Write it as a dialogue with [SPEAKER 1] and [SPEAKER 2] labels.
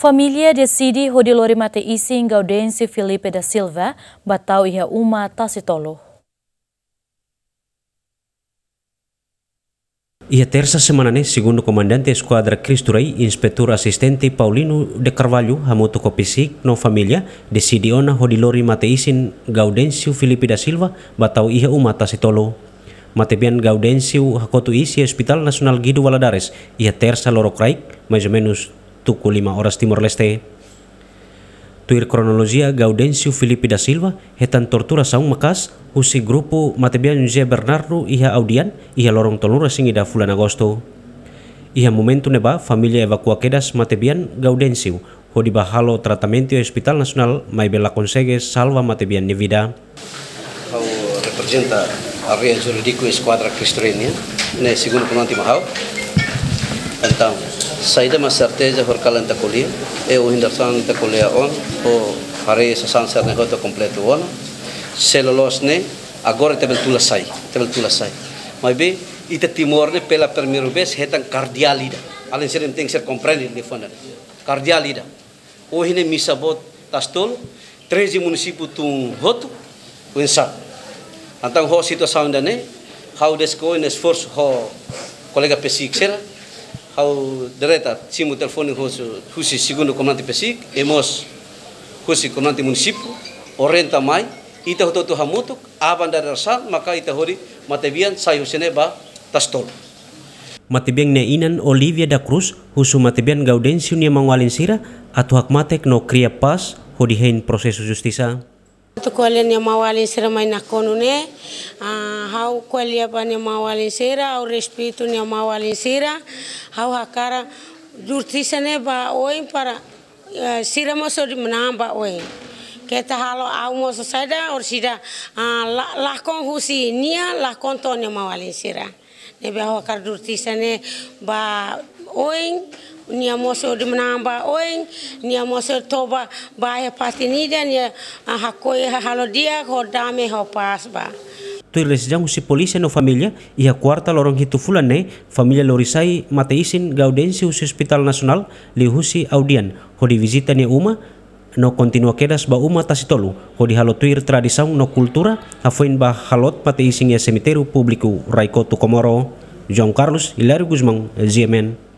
[SPEAKER 1] Família Sidi hodilori mate isi gaudense Felipe da Silva, batau ia uma tasitolo.
[SPEAKER 2] Ia terça semana ne, segundo comandante esquadra Cristurai, inspetor assistente Paulino de Carvalho, hamuto kopisik no familia, de ona hodilori mate isin Gaudencio Filipe da Silva, batau ia Uma Tasitolo. Matebian Gaudencio hakotu isi Hospital nasional Gidu Valadares, ia terça lorok raik, mais ou menos tuku lima horas Timor Leste. Tuir kronologia Gaudensio Filipi da Silva hetan tortura saung makas usi grupu Matebian Jose Bernardo iha audian iha lorong tolura singida fulan Agosto. Iha momentu neba familia evakua kedas Matebian Gaudensio ho di bahalo tratamento hospital nasional mai bela konsege salva Matebian ni vida.
[SPEAKER 3] Kau representa área jurídico esquadra cristrenia, ne segundo penanti mahau, Então, saída mas certeza por calenta ta colia e o hindasan ta colia on o hare essa sanser ne hoto completo on celolos ne agora te tula sai te tula sai mas bem ita timor ne pela primeira vez hetan é cardialida além ser tem que ser compreendido de fona né? cardialida o hine misabot tastol 13 município tum hoto o ensa então ho situação da ne how desko in esforço ho colega pesik será hau dereta simu telefone hosu husi segundo comandante pesik emos husi comandante município orenta mai ita hoto to hamutuk aban darasan maka ita hori matebian sai husene ba tastol
[SPEAKER 2] Matibiang neinan Olivia da Cruz husu matibiang gaudensiunia mangwalin sira atau hak matek no kriya pas hodihain proses justisa.
[SPEAKER 1] Kualian yang mawalin sera mai nakonune, ah, hau kualia pan yang mawalin sera, hau respetu yang mawalin sera, hau hakara jurtisane ba oin para eh, sira moso di menang oin. Kita halo au moso sada or sida ah, lakon husi nia lakon ton yang mawalin sera debe hawa kar durti ba oing nia moso di menamba oing nia moso toba ba he pasti ni dan ya hakoi halo dia ho dame ho pas ba
[SPEAKER 2] tu lesjang si polisi no familia ia kuarta lorong hitu fulan ne familia lorisai mateisin gaudensi usi hospital nasional lihusi audian ho di visita ne uma no continua kedas ba uma tasitolu ho di halotuir tradisau no kultura afoin ba halot pateising ia semiteru publiku Raikoto Komoro, Jong Carlos Hilario Guzman ZMN.